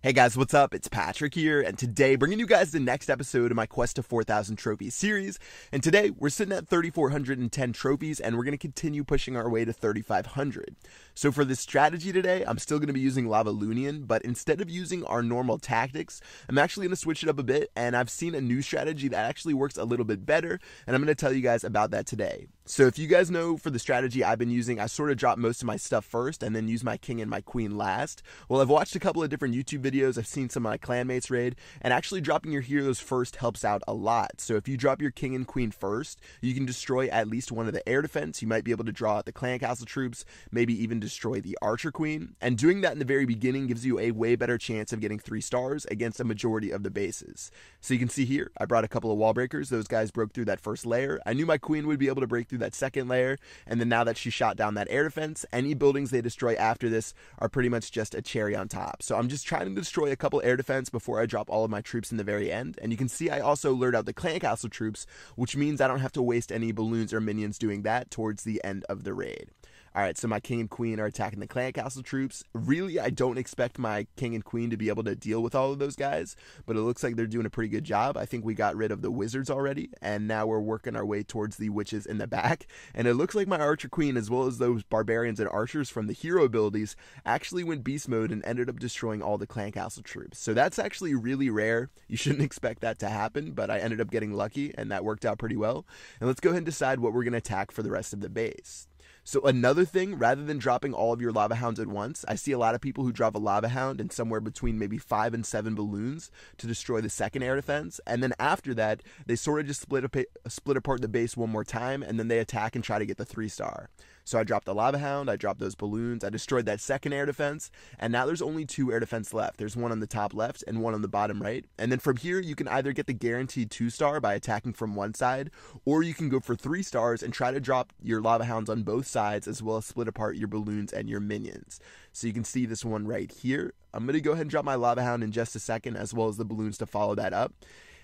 Hey guys, what's up? It's Patrick here, and today bringing you guys the next episode of my Quest to 4,000 Trophies series. And today we're sitting at 3,410 trophies, and we're going to continue pushing our way to 3,500. So for this strategy today, I'm still going to be using Lavalunian, but instead of using our normal tactics, I'm actually going to switch it up a bit, and I've seen a new strategy that actually works a little bit better, and I'm going to tell you guys about that today. So if you guys know for the strategy I've been using, I sort of drop most of my stuff first and then use my king and my queen last. Well, I've watched a couple of different YouTube videos, I've seen some of my clanmates raid, and actually dropping your heroes first helps out a lot. So if you drop your king and queen first, you can destroy at least one of the air defense, you might be able to draw out the clan castle troops, maybe even destroy the Archer Queen, and doing that in the very beginning gives you a way better chance of getting three stars against a majority of the bases. So you can see here, I brought a couple of wall breakers. Those guys broke through that first layer. I knew my queen would be able to break through that second layer, and then now that she shot down that air defense, any buildings they destroy after this are pretty much just a cherry on top. So I'm just trying to destroy a couple air defense before I drop all of my troops in the very end. And you can see I also lured out the clan castle troops, which means I don't have to waste any balloons or minions doing that towards the end of the raid. All right, so my king and queen are attacking the clan castle troops. Really, I don't expect my king and queen to be able to deal with all of those guys, but it looks like they're doing a pretty good job. I think we got rid of the wizards already, and now we're working our way towards the witches in the back. And it looks like my archer queen, as well as those barbarians and archers from the hero abilities, actually went beast mode and ended up destroying all the clan castle troops. So that's actually really rare. You shouldn't expect that to happen, but I ended up getting lucky, and that worked out pretty well. And let's go ahead and decide what we're going to attack for the rest of the base. So another thing, rather than dropping all of your lava hounds at once, I see a lot of people who drop a lava hound and somewhere between maybe five and seven balloons to destroy the second air defense, and then after that, they sort of just split, a, split apart the base one more time, and then they attack and try to get the three star. So I dropped the lava hound, I dropped those balloons, I destroyed that second air defense, and now there's only two air defense left. There's one on the top left and one on the bottom right. And then from here, you can either get the guaranteed two star by attacking from one side, or you can go for three stars and try to drop your lava hounds on both sides, as well as split apart your balloons and your minions. So you can see this one right here. I'm going to go ahead and drop my lava hound in just a second, as well as the balloons to follow that up.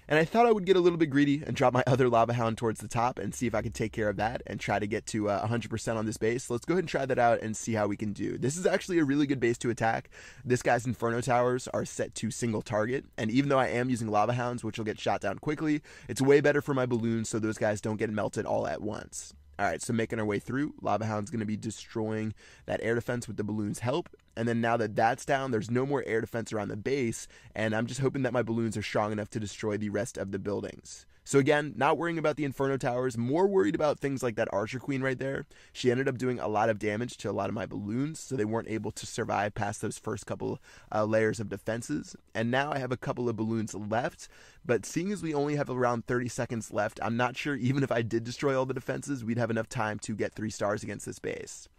And I thought I would get a little bit greedy and drop my other Lava Hound towards the top and see if I could take care of that and try to get to uh, 100% on this base. Let's go ahead and try that out and see how we can do. This is actually a really good base to attack. This guy's Inferno Towers are set to single target. And even though I am using Lava Hounds, which will get shot down quickly, it's way better for my balloons so those guys don't get melted all at once. All right, so making our way through, Lava Hound's going to be destroying that air defense with the balloon's help. And then now that that's down, there's no more air defense around the base, and I'm just hoping that my balloons are strong enough to destroy the rest of the buildings. So again, not worrying about the Inferno Towers, more worried about things like that Archer Queen right there. She ended up doing a lot of damage to a lot of my balloons, so they weren't able to survive past those first couple uh, layers of defenses. And now I have a couple of balloons left, but seeing as we only have around 30 seconds left, I'm not sure even if I did destroy all the defenses, we'd have enough time to get three stars against this base.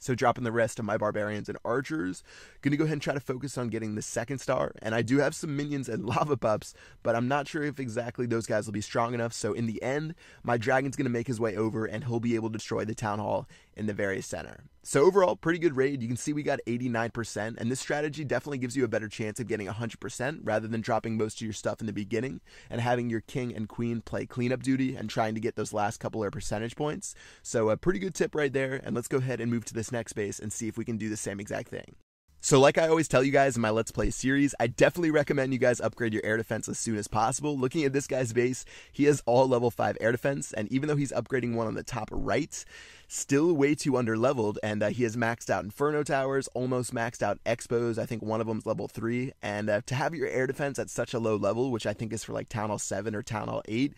So dropping the rest of my barbarians and archers. Gonna go ahead and try to focus on getting the second star. And I do have some minions and lava pups, but I'm not sure if exactly those guys will be strong enough. So in the end, my dragon's gonna make his way over and he'll be able to destroy the town hall in the very center. So overall, pretty good raid. You can see we got 89%, and this strategy definitely gives you a better chance of getting 100% rather than dropping most of your stuff in the beginning and having your king and queen play cleanup duty and trying to get those last couple of percentage points. So a pretty good tip right there, and let's go ahead and move to this next base and see if we can do the same exact thing. So, like I always tell you guys in my Let's Play series, I definitely recommend you guys upgrade your air defense as soon as possible. Looking at this guy's base, he has all level 5 air defense, and even though he's upgrading one on the top right, still way too underleveled, and uh, he has maxed out Inferno Towers, almost maxed out Expos, I think one of them's level 3, and uh, to have your air defense at such a low level, which I think is for like Town Hall 7 or Town Hall 8,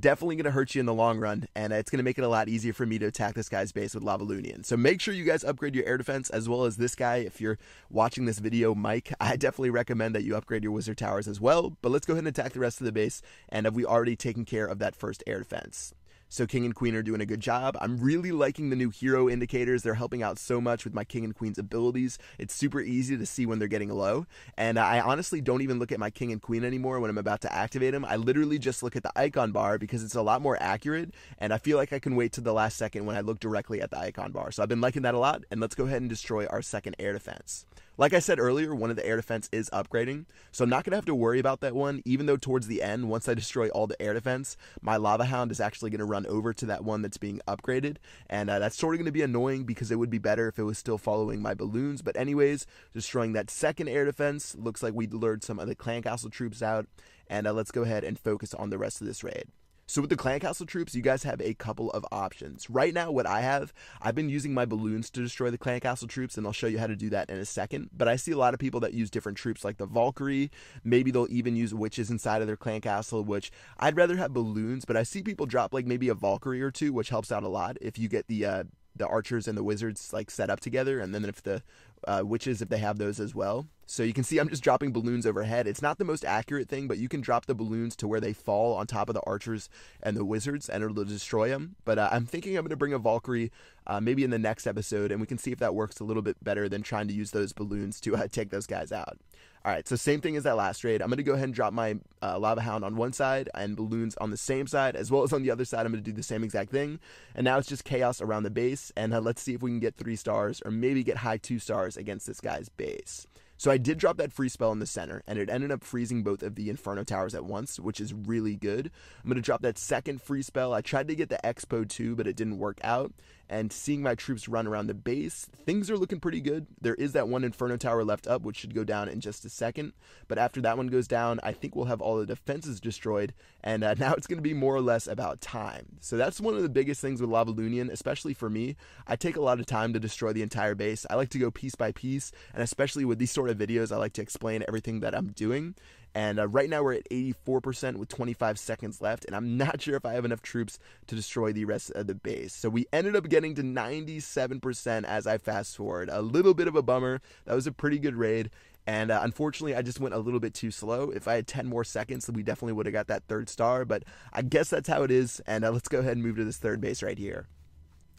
definitely going to hurt you in the long run, and uh, it's going to make it a lot easier for me to attack this guy's base with Lavalunian. So make sure you guys upgrade your air defense as well as this guy if you're watching this video, Mike, I definitely recommend that you upgrade your wizard towers as well. But let's go ahead and attack the rest of the base. And have we already taken care of that first air defense? So King and Queen are doing a good job. I'm really liking the new hero indicators. They're helping out so much with my King and Queen's abilities. It's super easy to see when they're getting low. And I honestly don't even look at my King and Queen anymore when I'm about to activate them. I literally just look at the icon bar because it's a lot more accurate. And I feel like I can wait to the last second when I look directly at the icon bar. So I've been liking that a lot. And let's go ahead and destroy our second air defense. Like I said earlier, one of the air defense is upgrading, so I'm not going to have to worry about that one, even though towards the end, once I destroy all the air defense, my Lava Hound is actually going to run over to that one that's being upgraded, and uh, that's sort of going to be annoying because it would be better if it was still following my balloons, but anyways, destroying that second air defense, looks like we lured some of the Clan Castle troops out, and uh, let's go ahead and focus on the rest of this raid. So with the clan castle troops, you guys have a couple of options. Right now, what I have, I've been using my balloons to destroy the clan castle troops, and I'll show you how to do that in a second. But I see a lot of people that use different troops like the Valkyrie. Maybe they'll even use witches inside of their clan castle, which I'd rather have balloons, but I see people drop like maybe a Valkyrie or two, which helps out a lot if you get the uh, the archers and the wizards like set up together, and then if the uh, witches if they have those as well. So you can see I'm just dropping balloons overhead. It's not the most accurate thing, but you can drop the balloons to where they fall on top of the archers and the wizards, and it'll destroy them. But uh, I'm thinking I'm going to bring a Valkyrie uh, maybe in the next episode, and we can see if that works a little bit better than trying to use those balloons to uh, take those guys out. All right, so same thing as that last raid. I'm going to go ahead and drop my uh, Lava Hound on one side and Balloons on the same side, as well as on the other side. I'm going to do the same exact thing. And now it's just chaos around the base, and uh, let's see if we can get three stars or maybe get high two stars against this guy's base. So I did drop that free spell in the center, and it ended up freezing both of the Inferno Towers at once, which is really good. I'm going to drop that second free spell. I tried to get the Expo too, but it didn't work out. And seeing my troops run around the base, things are looking pretty good. There is that one Inferno Tower left up, which should go down in just a second. But after that one goes down, I think we'll have all the defenses destroyed. And uh, now it's going to be more or less about time. So that's one of the biggest things with Lavalunian, especially for me. I take a lot of time to destroy the entire base. I like to go piece by piece, and especially with these sort of videos, I like to explain everything that I'm doing. And uh, right now we're at 84% with 25 seconds left, and I'm not sure if I have enough troops to destroy the rest of the base. So we ended up getting to 97% as I fast forward. A little bit of a bummer. That was a pretty good raid. And uh, unfortunately, I just went a little bit too slow. If I had 10 more seconds, we definitely would have got that third star. But I guess that's how it is. And uh, let's go ahead and move to this third base right here.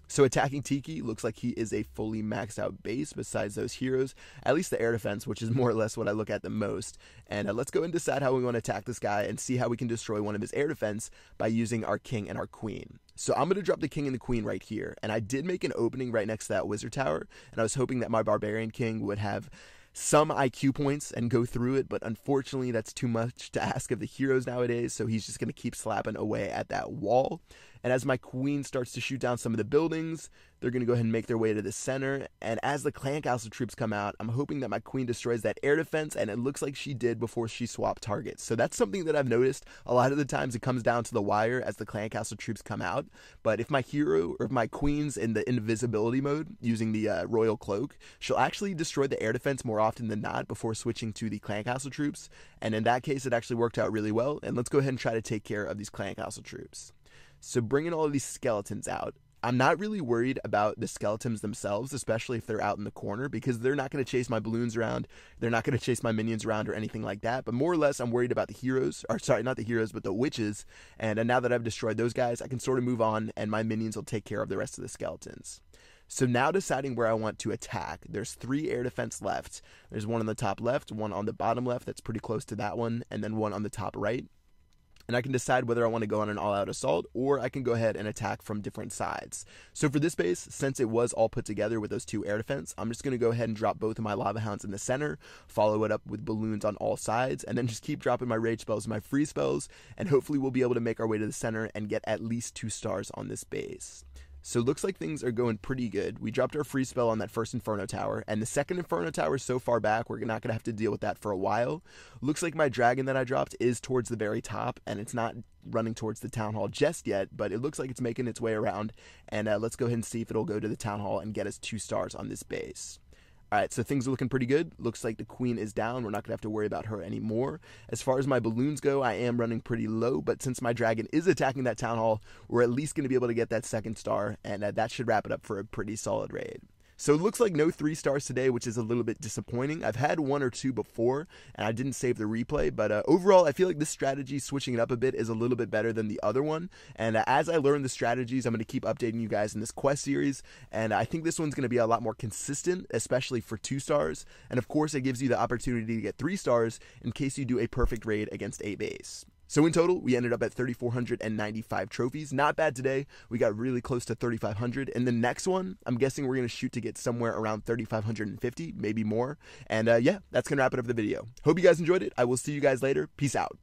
So attacking Tiki looks like he is a fully maxed out base besides those heroes, at least the air defense, which is more or less what I look at the most. And uh, let's go and decide how we want to attack this guy and see how we can destroy one of his air defense by using our king and our queen. So I'm going to drop the king and the queen right here. And I did make an opening right next to that wizard tower, and I was hoping that my barbarian king would have some IQ points and go through it, but unfortunately, that's too much to ask of the heroes nowadays. So he's just going to keep slapping away at that wall. And as my queen starts to shoot down some of the buildings, they're going to go ahead and make their way to the center. And as the clan castle troops come out, I'm hoping that my queen destroys that air defense, and it looks like she did before she swapped targets. So that's something that I've noticed. A lot of the times it comes down to the wire as the clan castle troops come out. But if my hero or if my queen's in the invisibility mode using the uh, royal cloak, she'll actually destroy the air defense more often than not before switching to the clan castle troops. And in that case, it actually worked out really well. And let's go ahead and try to take care of these clan castle troops. So bringing all these skeletons out, I'm not really worried about the skeletons themselves, especially if they're out in the corner, because they're not going to chase my balloons around. They're not going to chase my minions around or anything like that. But more or less, I'm worried about the heroes, or sorry, not the heroes, but the witches. And, and uh, now that I've destroyed those guys, I can sort of move on, and my minions will take care of the rest of the skeletons. So now deciding where I want to attack, there's three air defense left. There's one on the top left, one on the bottom left that's pretty close to that one, and then one on the top right and I can decide whether I want to go on an all out assault or I can go ahead and attack from different sides. So for this base, since it was all put together with those two air defense, I'm just going to go ahead and drop both of my Lava Hounds in the center, follow it up with balloons on all sides, and then just keep dropping my rage spells and my free spells, and hopefully we'll be able to make our way to the center and get at least two stars on this base. So looks like things are going pretty good. We dropped our free spell on that first Inferno Tower, and the second Inferno Tower is so far back, we're not going to have to deal with that for a while. Looks like my dragon that I dropped is towards the very top, and it's not running towards the Town Hall just yet, but it looks like it's making its way around, and uh, let's go ahead and see if it'll go to the Town Hall and get us two stars on this base. All right, so things are looking pretty good. Looks like the queen is down. We're not going to have to worry about her anymore. As far as my balloons go, I am running pretty low, but since my dragon is attacking that town hall, we're at least going to be able to get that second star, and uh, that should wrap it up for a pretty solid raid. So it looks like no three stars today, which is a little bit disappointing. I've had one or two before, and I didn't save the replay. But uh, overall, I feel like this strategy, switching it up a bit, is a little bit better than the other one. And uh, as I learn the strategies, I'm going to keep updating you guys in this quest series. And I think this one's going to be a lot more consistent, especially for two stars. And of course, it gives you the opportunity to get three stars in case you do a perfect raid against a base. So in total, we ended up at 3,495 trophies. Not bad today. We got really close to 3,500. And the next one, I'm guessing we're going to shoot to get somewhere around 3,550, maybe more. And uh, yeah, that's going to wrap it up the video. Hope you guys enjoyed it. I will see you guys later. Peace out.